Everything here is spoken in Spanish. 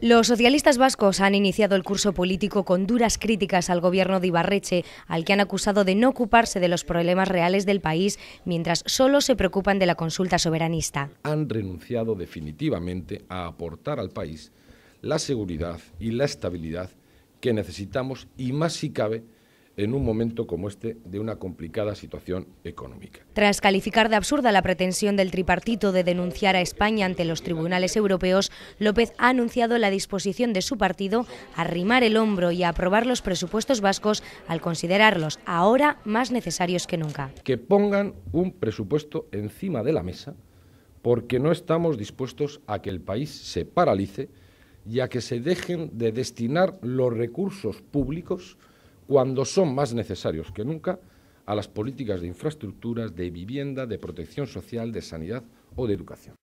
Los socialistas vascos han iniciado el curso político con duras críticas al gobierno de Ibarreche, al que han acusado de no ocuparse de los problemas reales del país, mientras solo se preocupan de la consulta soberanista. Han renunciado definitivamente a aportar al país la seguridad y la estabilidad que necesitamos y más si cabe en un momento como este de una complicada situación económica. Tras calificar de absurda la pretensión del tripartito de denunciar a España ante los tribunales europeos, López ha anunciado la disposición de su partido a arrimar el hombro y a aprobar los presupuestos vascos al considerarlos ahora más necesarios que nunca. Que pongan un presupuesto encima de la mesa porque no estamos dispuestos a que el país se paralice y a que se dejen de destinar los recursos públicos cuando son más necesarios que nunca, a las políticas de infraestructuras, de vivienda, de protección social, de sanidad o de educación.